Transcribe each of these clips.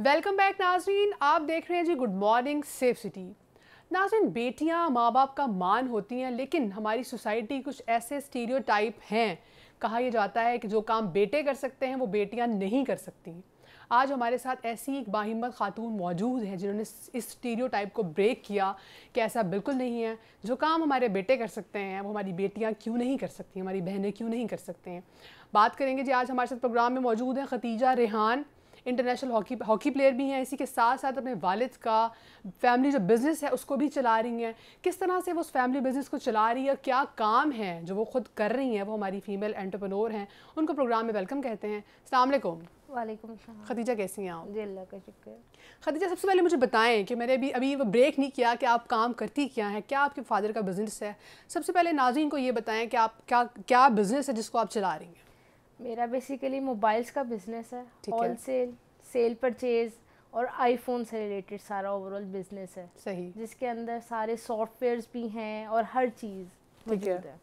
Welcome back नाजरीन आप देख रहे हैं जी गुड मॉर्निंग सेफ सिटी नाजरीन बेटियां माँ बाप का मान होती हैं लेकिन हमारी सोसाइटी कुछ ऐसे स्टीरियो हैं कहा यह जाता है कि जो काम बेटे कर सकते हैं वो बेटियां नहीं कर सकती आज हमारे साथ ऐसी एक बाहिमत खातून मौजूद है जिन्होंने इस स्टीरियो को ब्रेक किया कि ऐसा बिल्कुल नहीं है जो काम हमारे बेटे कर सकते हैं वो हमारी बेटियां क्यों नहीं कर सकती हमारी बहनें क्यों नहीं कर सकते हैं बात करेंगे जी आज हमारे साथ प्रोग्राम में मौजूद हैं Khatija Rehan international hockey hockey player भी हैं इसी के साथ साथ अपने वालिद का फैमिली जो बिज़नेस है उसको भी चला रही हैं किस तरह से वो उस फैमिली बिज़नेस को चला रही है क्या काम है जो वो खुद कर रही हैं वो हमारी फ़ीमेल एंटरप्रनोर हैं उनको प्रोग्राम में वेलकम कहते हैं अलकुम वालेकुम खदीजा कैसी हैं आप जी अल्लाह का शुक्र खदीजा सबसे पहले मुझे बताएं कि मैंने अभी अभी वो ब्रेक नहीं किया कि आप काम करती क्या है क्या आपके फादर का बिज़नेस है सबसे पहले नाजीन को ये बताएं कि आप क्या क्या बिज़नेस है जिसको आप चला रही हैं मेरा बेसिकली मोबाइल्स का बिजनेस है होल सेल परचेज और आईफोन से रिलेटेड सारा ओवरऑल बिजनेस है सही जिसके अंदर सारे सॉफ्टवेयर भी हैं और हर चीज़ मौजूद है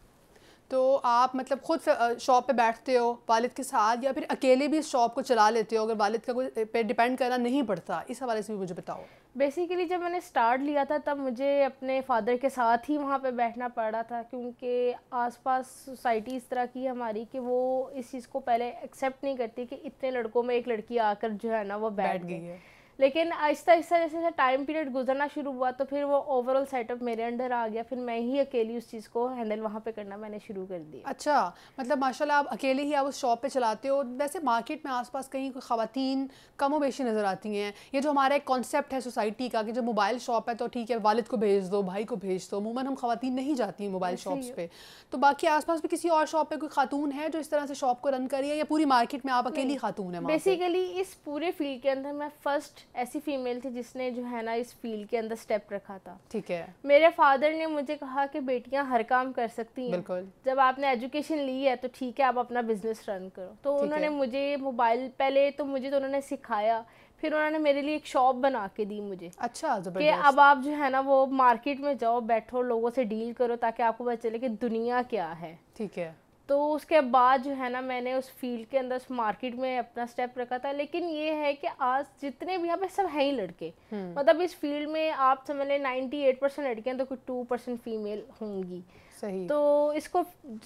तो आप मतलब खुद शॉप पे बैठते हो वालिद के साथ या फिर अकेले भी इस शॉप को चला लेते हो अगर वालिद का कोई पे डिपेंड करना नहीं पड़ता इस हवाले से भी मुझे बताओ बेसिकली जब मैंने स्टार्ट लिया था तब मुझे अपने फादर के साथ ही वहाँ पे बैठना पड़ा था क्योंकि आसपास सोसाइटी इस तरह की हमारी कि वो इस चीज़ को पहले एक्सेप्ट नहीं करती कि इतने लड़कों में एक लड़की आकर जो है ना वो बैठ, बैठ गई है लेकिन आहिस्ता आहिस्ता जैसे जैसे टाइम पीरियड गुजरना शुरू हुआ तो फिर वो ओवरऑल सेटअप मेरे अंडर आ गया फिर मैं ही अकेली उस चीज़ को हैंडल वहाँ पे करना मैंने शुरू कर दिया अच्छा मतलब माशाल्लाह आप अकेले ही आप उस शॉप पे चलाते हो वैसे मार्केट में आसपास कहीं खातन कमो बेशी नज़र आती हैं ये जो हमारा एक कॉन्सेप्ट है सोसाइटी का कि जो मोबाइल शॉप है तो ठीक है वालद को भेज दो भाई को भेज दो अमूमन हम खातन नहीं जाती हैं मोबाइल शॉप्स पे तो बाकी आस भी किसी और शॉप पे कोई खातून है जो इस तरह से शॉप को रन करी है या पूरी मार्केट में आप अकेली खातून है बेसिकली इस पूरे फील्ड के अंदर मैं फर्स्ट ऐसी फीमेल थी जिसने जो है ना इस फील्ड के अंदर स्टेप रखा था ठीक है मेरे फादर ने मुझे कहा कि बेटियां हर काम कर सकती हैं जब आपने एजुकेशन ली है तो ठीक है आप अपना बिजनेस रन करो तो उन्होंने मुझे मोबाइल पहले तो मुझे तो उन्होंने सिखाया फिर उन्होंने मेरे लिए एक शॉप बना के दी मुझे अच्छा कि अब आप जो है ना वो मार्केट में जाओ बैठो लोगों से डील करो ताकि आपको पता चले कि दुनिया क्या है ठीक है तो उसके बाद जो है ना मैंने उस फील्ड के अंदर उस मार्केट में अपना स्टेप रखा था लेकिन ये है कि आज जितने भी यहाँ पे सब हैं ही लड़के हम्म। मतलब इस फील्ड में आप समझ लें नाइन्टी एट परसेंट लड़कियाँ तो कुछ टू परसेंट फीमेल होंगी सही तो इसको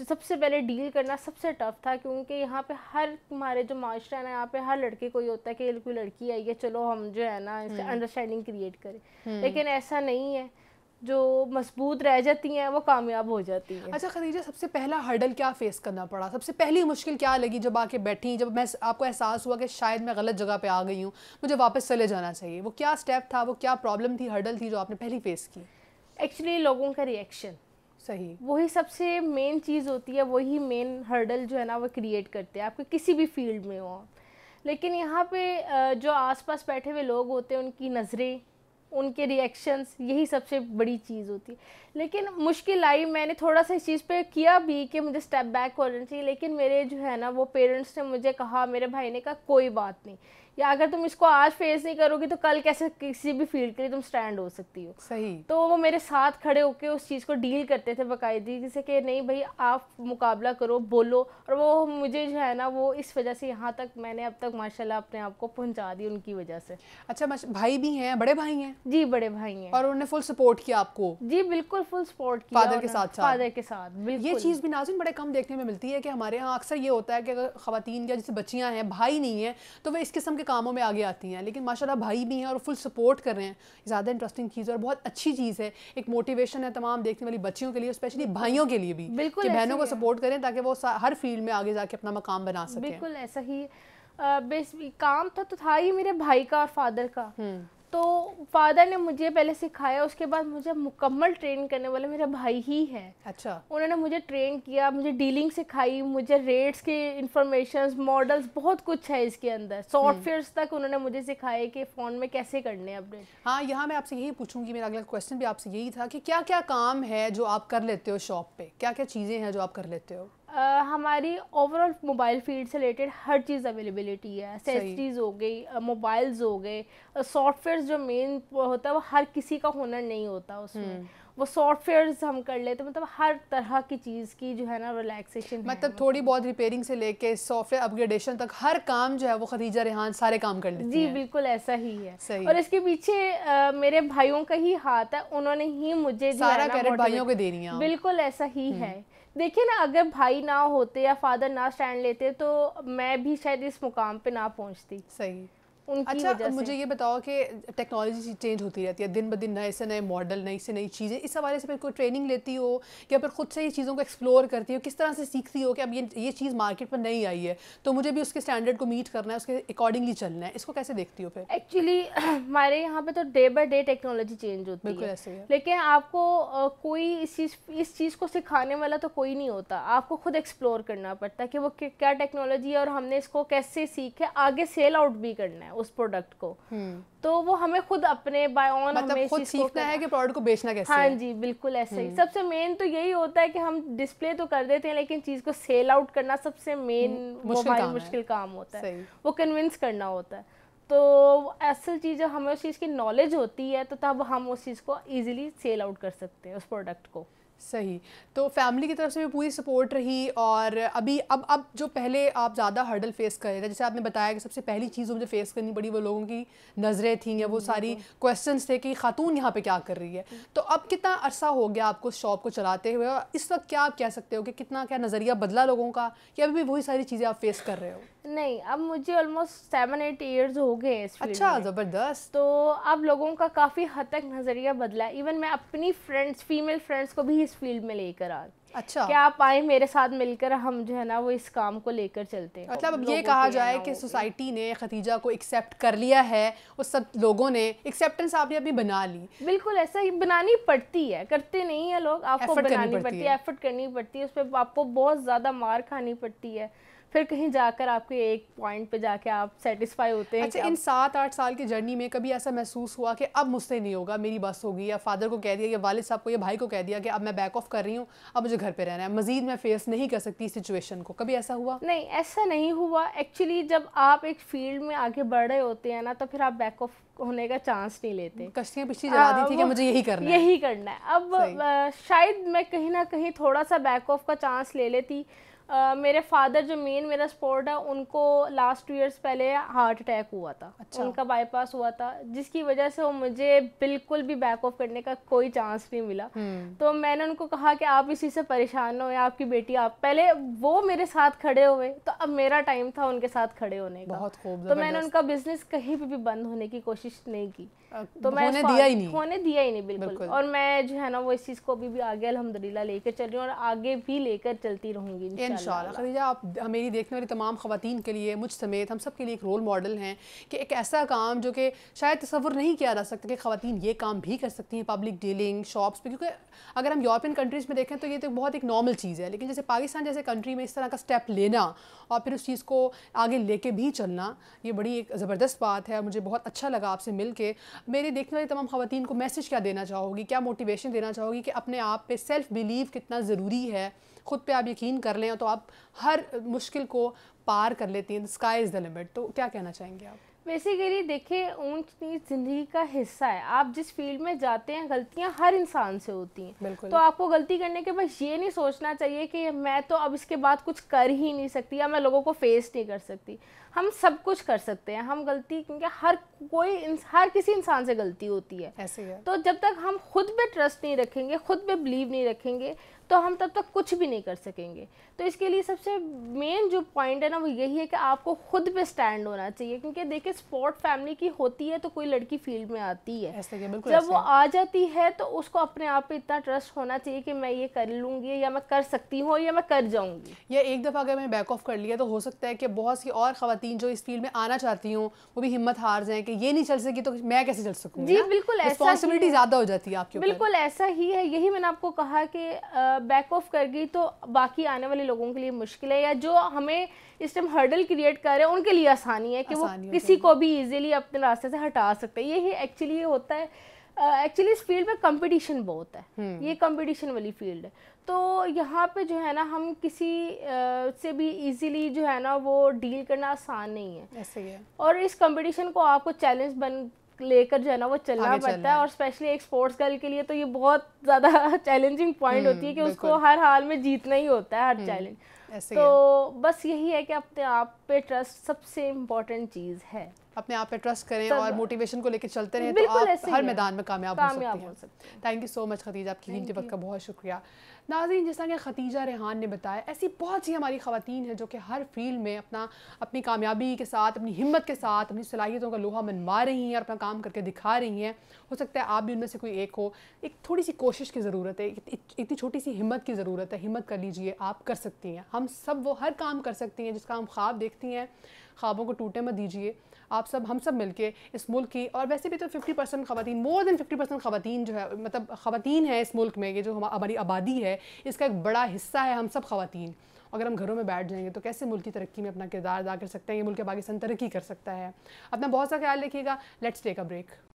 सबसे पहले डील करना सबसे टफ था क्योंकि यहाँ पे हर हमारे जो माशरा है ना यहाँ पे हर लड़के को ये होता है कि कोई लड़की आई है चलो हम जो है ना अंडरस्टैंडिंग हम्म। क्रिएट करें हम्म। लेकिन ऐसा नहीं है जो मजबूत रह जाती हैं वो कामयाब हो जाती हैं अच्छा खदीजा सबसे पहला हर्डल क्या फ़ेस करना पड़ा सबसे पहली मुश्किल क्या लगी जब आके बैठी जब मैं आपको एहसास हुआ कि शायद मैं गलत जगह पे आ गई हूँ मुझे वापस चले जाना चाहिए वो क्या स्टेप था वो क्या प्रॉब्लम थी हर्डल थी जो आपने पहली फेस की एक्चुअली लोगों का रिएक्शन सही वही सबसे मेन चीज़ होती है वही मेन हर्डल जो है ना वो क्रिएट करते हैं आपके किसी भी फील्ड में हो लेकिन यहाँ पे जो आसपास बैठे हुए लोग होते हैं उनकी नज़रें उनके रिएक्शंस यही सबसे बड़ी चीज़ होती है लेकिन मुश्किल आई मैंने थोड़ा सा इस चीज़ पे किया भी कि मुझे स्टेप बैक हो जाना चाहिए लेकिन मेरे जो है ना वो पेरेंट्स ने मुझे कहा मेरे भाई ने कहा कोई बात नहीं या अगर तुम इसको आज फेस नहीं करोगी तो कल कैसे किसी भी फील्ड के लिए तुम स्टैंड हो सकती हो सही तो वो मेरे साथ खड़े होकर उस चीज़ को डील करते थे बाकायदी जैसे कि नहीं भाई आप मुकाबला करो बोलो और वो मुझे जो है ना वो इस वजह से यहाँ तक मैंने अब तक माशाल्लाह अपने आप को पहुँचा दी उनकी वजह से अच्छा भाई भी हैं बड़े भाई हैं जी बड़े भाई हैं और उन्होंने फुल सपोर्ट किया आपको जी बिल्कुल फुल सपोर्ट किया फादर के साथ फादर के साथ ये चीज़ भी नाजिन बड़े कम देखने में मिलती है कि हमारे यहाँ अक्सर ये होता है कि अगर खातन या जैसे बच्चियाँ हैं भाई नहीं है तो वह इस किस्म के के कामों में आगे आती हैं लेकिन माशाल्लाह भाई भी हैं और फुल सपोर्ट कर रहे हैं ज़्यादा इंटरेस्टिंग चीज़ और बहुत अच्छी चीज़ है एक मोटिवेशन है तमाम देखने वाली बच्चियों के लिए स्पेशली भाइयों के लिए भी बिल्कुल बहनों को सपोर्ट करें ताकि वो हर फील्ड में आगे जाके अपना मकाम बना सकें बिल्कुल ऐसा ही बेस काम तो, तो था ही मेरे भाई का और फादर का हम्म। तो फादर ने मुझे पहले सिखाया उसके बाद मुझे मुकम्मल ट्रेन करने वाला मेरा भाई ही है अच्छा उन्होंने मुझे ट्रेन किया मुझे डीलिंग सिखाई मुझे रेट्स के इंफॉर्मेशन मॉडल्स बहुत कुछ है इसके अंदर सॉफ्टवेयर हम्म। तक उन्होंने मुझे सिखाया कि फ़ोन में कैसे करने हैं अपडेट हाँ यहाँ मैं आपसे यही पूछूंगी मेरा अगला क्वेश्चन भी आपसे यही था कि क्या क्या काम है जो आप कर लेते हो शॉप पे क्या क्या चीज़ें हैं जो आप कर लेते हो हमारी ओवरऑल मोबाइल फील्ड से रिलेटेड हर चीज़ अवेलेबिलिटी है सेसरीज हो गई मोबाइल्स हो गए सॉफ्टवेयर जो मेन होता है वो हर किसी का हुनर नहीं होता उसमें हम्म। वो सॉफ्टवेयर हम कर लेते मतलब हर तरह की चीज़ की जो है ना रिलैक्सेशन मतलब, मतलब थोड़ी बहुत रिपेयरिंग से लेके सॉफ्टवेयर अपग्रेडेशन तक हर काम जो है वो खदीजा रेहान सारे काम कर लेती जी बिल्कुल ऐसा ही है सही और इसके पीछे आ, मेरे भाइयों का ही हाथ है उन्होंने ही मुझे सारा भाइयों को दे रही है बिल्कुल ऐसा ही हम्म। है देखिए ना अगर भाई ना होते या फादर ना स्टैंड लेते तो मैं भी शायद इस मुकाम पे ना पहुंचती सही अच्छा मुझे ये बताओ कि टेक्नोलॉजी चेंज होती रहती है दिन ब दिन नए से नए मॉडल नई से नई चीज़ें इस हवाले से फिर कोई ट्रेनिंग लेती हो या फिर खुद से ये चीज़ों को एक्सप्लोर करती हो किस तरह से सीखती हो कि अब ये ये चीज़ मार्केट में नहीं आई है तो मुझे भी उसके स्टैंडर्ड को मीट करना है उसके अकॉर्डिंगली चलना है इसको कैसे देखती हो फिर एक्चुअली हमारे यहाँ पर तो day by day technology change होती बिल्कुल है, है। लेकिन आपको कोई इस चीज़ इस चीज़ को सिखाने वाला तो कोई नहीं होता आपको खुद एक्सप्लोर करना पड़ता है कि वो क्या टेक्नोलॉजी है और हमने इसको कैसे सीखे आगे सेल आउट भी करना है उस प्रोडक्ट को हम्म। तो वो हमें खुद अपने बाय ऑन मतलब हमें खुद सीखना है कि प्रोडक्ट को बेचना कैसे हाँ जी बिल्कुल ऐसे ही हम्म। सबसे मेन तो यही होता है कि हम डिस्प्ले तो कर देते हैं लेकिन चीज को सेल आउट करना सबसे मेन हम्म, मोबाइल मुश्किल काम होता है वो कन्विंस करना होता है तो असल चीज़ हमें उस चीज़ की नॉलेज होती है तो तब हम उस चीज़ को इजिली सेल आउट कर सकते हैं उस प्रोडक्ट को सही तो फैमिली की तरफ से भी पूरी सपोर्ट रही और अभी अब अब जो पहले आप ज़्यादा हर्डल फेस कर रहे थे जैसे आपने बताया कि सबसे पहली चीज़ मुझे फेस करनी पड़ी वो लोगों की नज़रें थी या वो सारी क्वेश्चंस थे कि खातून यहाँ पे क्या कर रही है तो अब कितना अरसा हो गया आपको शॉप को चलाते हुए इस वक्त क्या आप कह सकते हो कि कितना क्या नज़रिया बदला लोगों का या अभी भी वही सारी चीज़ें आप फेस कर रहे हो नहीं अब मुझे ऑलमोस्ट सेवन एट ईयर्स हो गए इस अच्छा ज़बरदस्त तो अब लोगों का काफ़ी हद तक नज़रिया बदला इवन मैं अपनी फ्रेंड्स फीमेल फ्रेंड्स को भी इस फील्ड में लेकर आ अच्छा क्या आप आए मेरे साथ मिलकर हम जो है ना वो इस काम को लेकर चलते हैं मतलब अब ये कहा जाए कि सोसाइटी ने खतीजा को एक्सेप्ट कर लिया है उस सब लोगों ने एक्सेप्टेंस आपने अभी बना ली बिल्कुल ऐसा ही बनानी पड़ती है करते नहीं है लोग आपको बनानी पड़ती है एफर्ट करनी पड़ती है उस पर आपको बहुत ज़्यादा मार खानी पड़ती है फिर कहीं जाकर आपके एक पॉइंट पे जाके आप सेटिस्फाई होते हैं अच्छा इन सात आठ साल की जर्नी में कभी ऐसा महसूस हुआ कि अब मुझसे नहीं होगा मेरी बस होगी या फादर को कह दिया या वालिद साहब को या भाई को कह दिया कि अब मैं बैक ऑफ कर रही हूँ अब मुझे घर पर रहना है मजीद मैं फेस नहीं कर सकती सिचुएशन को कभी ऐसा हुआ नहीं ऐसा नहीं हुआ एक्चुअली जब आप एक फील्ड में आगे बढ़ रहे होते हैं ना तो फिर आप बैक ऑफ होने का चांस नहीं लेते कश्तियाँ पिछली जला दी थी कि मुझे यही करना यही करना है अब शायद मैं कहीं ना कहीं थोड़ा सा बैक ऑफ का चांस ले लेती मेरे फादर जो मेन मेरा स्पोर्ट है उनको लास्ट टू ईयर्स पहले हार्ट अटैक हुआ था अच्छा। उनका बाईपास हुआ था जिसकी वजह से वो मुझे बिल्कुल भी बैक ऑफ करने का कोई चांस नहीं मिला हम्म। तो मैंने उनको कहा कि आप इसी से परेशान हो या आपकी बेटी आप पहले वो मेरे साथ खड़े हुए तो अब मेरा टाइम था उनके साथ खड़े होने का बहुत तो मैंने उनका बिजनेस कहीं पर भी बंद होने की कोशिश नहीं की तो मैं दिया ही नहीं होने दिया ही नहीं बिल्कुल और मैं जो है ना वो इस चीज़ को अभी भी आगे अलहमदिल्ला लेकर चल रही हूँ और आगे भी लेकर चलती रहूंगी इन खदीजा आप मेरी देखने वाली तमाम खवतिन के लिए मुझ समेत हम सब के लिए एक रोल मॉडल हैं कि एक ऐसा काम जो कि शायद तस्वुर नहीं किया जा सकता कि खवतिन ये काम भी कर सकती हैं पब्लिक डीलिंग शॉप्स पर क्योंकि अगर हम यूरोपियन कंट्रीज़ में देखें तो ये तो बहुत एक नॉर्मल चीज़ है लेकिन जैसे पाकिस्तान जैसे कंट्री में इस तरह का स्टेप लेना और फिर उस चीज़ को आगे लेके भी चलना ये बड़ी एक ज़बरदस्त बात है मुझे बहुत अच्छा लगा आपसे मिल के मेरे देखने वाली तमाम खवतिन को मैसेज क्या देना चाहोगी क्या मोटिवेशन देना चाहोगी कि अपने आप पर सेल्फ़ बिलीव कितना ज़रूरी है ख़ुद पे आप यकीन कर लें तो आप हर मुश्किल को पार कर लेती हैं स्काई इज़ द लिमिट तो क्या कहना चाहेंगे आप बेसिकली देखिए ऊंच नीच ज़िंदगी का हिस्सा है आप जिस फील्ड में जाते हैं गलतियां हर इंसान से होती हैं तो आपको गलती करने के बाद ये नहीं सोचना चाहिए कि मैं तो अब इसके बाद कुछ कर ही नहीं सकती या मैं लोगों को फेस नहीं कर सकती हम सब कुछ कर सकते हैं हम गलती क्योंकि हर कोई हर किसी इंसान से गलती होती है ऐसे है तो जब तक हम खुद पे ट्रस्ट नहीं रखेंगे खुद पे बिलीव नहीं रखेंगे तो हम तब तक कुछ भी नहीं कर सकेंगे तो इसके लिए सबसे मेन जो पॉइंट है ना वो यही है कि आपको खुद पे स्टैंड होना चाहिए क्योंकि देखिए स्पोर्ट फैमिली की होती है तो कोई लड़की फील्ड में आती है जब वो आ जाती है तो उसको अपने आप पे इतना ट्रस्ट होना चाहिए कि मैं ये कर लूंगी या मैं कर सकती हूँ या मैं कर जाऊंगी या एक दफ़ा अगर मैं बैक ऑफ कर लिया तो हो सकता है कि बहुत सी और खातन जो इस फील्ड में आना चाहती हूँ वो भी हिम्मत हार जाए कि ये नहीं चल सकी तो मैं कैसे चल सकूँ जी बिल्कुल ज़्यादा हो जाती है आपकी बिल्कुल ऐसा ही है यही मैंने आपको कहा कि बैक ऑफ कर गई तो बाकी आने वाले लोगों के लिए मुश्किल है या जो हमें इस टाइम हर्डल क्रिएट कर रहे हैं उनके लिए आसानी है कि वो किसी को भी इजीली अपने रास्ते से हटा सकते हैं यही एक्चुअली ये होता है एक्चुअली इस फील्ड में कंपटीशन बहुत है हम्म। ये कंपटीशन वाली फील्ड है तो यहाँ पे जो है ना हम किसी uh, से भी इजीली जो है ना वो डील करना आसान नहीं है ऐसे ही है और इस कंपटीशन को आपको चैलेंज बन लेकर जो है ना वो चलना पड़ता है और स्पेशली एक स्पोर्ट्स गर्ल के लिए तो ये बहुत ज़्यादा चैलेंजिंग पॉइंट होती है कि हम्म, उसको हर हाल में जीतना ही होता है हर चैलेंज हम्म, तो बस यही है कि अपने आप पे ट्रस्ट सबसे इम्पोर्टेंट चीज़ है अपने आप पे ट्रस्ट करें और मोटिवेशन को लेकर चलते रहें तो आप हर मैदान में कामयाब हो सकते हैं thank you so much Khatija आपकी कीमती वक्त का बहुत शुक्रिया नाजीन जैसा कि खतीजा रेहान ने बताया ऐसी बहुत सी हमारी खातन हैं जो कि हर फील्ड में अपना अपनी कामयाबी के साथ अपनी हिम्मत के साथ अपनी सलाहियतों का लोहा मनवा रही हैं और अपना काम करके दिखा रही हैं हो सकता है आप भी उनमें से कोई एक हो एक थोड़ी सी कोशिश की ज़रूरत है इतनी छोटी सी हिम्मत की ज़रूरत है हिम्मत कर लीजिए आप कर सकती हैं हम सब वो हर काम कर सकती हैं जिसका हम ख्वाब देखती हैं ख्वाबों को टूटे मत दीजिए आप सब हम सब मिलके इस मुल्क की और वैसे भी तो फिफ्टी परसेंट खवतिन मोर देन फिफ्टी परसेंट खवतिन जो है मतलब खवतिन है इस मुल्क में ये जो हमारी आबादी है इसका एक बड़ा हिस्सा है हम सब खवतिन अगर हम घरों में बैठ जाएंगे तो कैसे मुल्क की तरक्की में अपना किरदार अदा कर सकते हैं ये मुल्क पाकिस्तान तरक्की कर सकता है अपना बहुत सा ख्याल रखिएगा लेट्स टेक अ ब्रेक